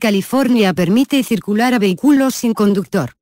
California permite circular a vehículos sin conductor.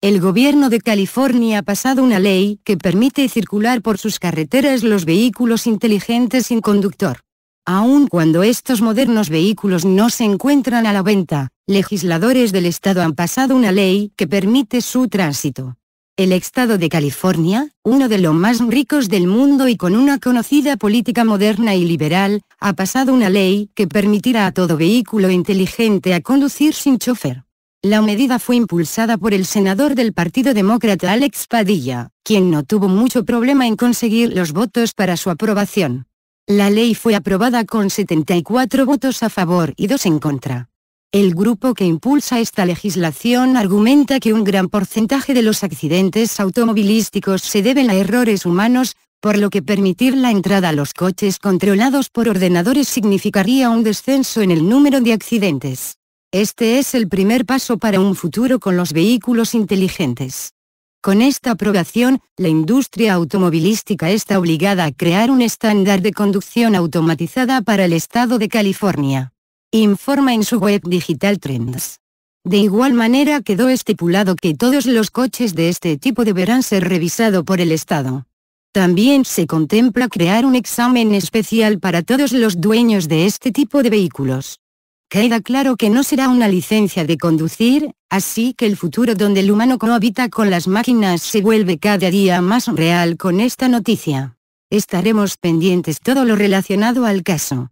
El gobierno de California ha pasado una ley que permite circular por sus carreteras los vehículos inteligentes sin conductor. Aun cuando estos modernos vehículos no se encuentran a la venta, legisladores del estado han pasado una ley que permite su tránsito el estado de California, uno de los más ricos del mundo y con una conocida política moderna y liberal, ha pasado una ley que permitirá a todo vehículo inteligente a conducir sin chofer. La medida fue impulsada por el senador del Partido Demócrata Alex Padilla, quien no tuvo mucho problema en conseguir los votos para su aprobación. La ley fue aprobada con 74 votos a favor y dos en contra. El grupo que impulsa esta legislación argumenta que un gran porcentaje de los accidentes automovilísticos se deben a errores humanos, por lo que permitir la entrada a los coches controlados por ordenadores significaría un descenso en el número de accidentes. Este es el primer paso para un futuro con los vehículos inteligentes. Con esta aprobación, la industria automovilística está obligada a crear un estándar de conducción automatizada para el estado de California informa en su web Digital Trends. De igual manera quedó estipulado que todos los coches de este tipo deberán ser revisados por el Estado. También se contempla crear un examen especial para todos los dueños de este tipo de vehículos. Queda claro que no será una licencia de conducir, así que el futuro donde el humano cohabita con las máquinas se vuelve cada día más real con esta noticia. Estaremos pendientes todo lo relacionado al caso.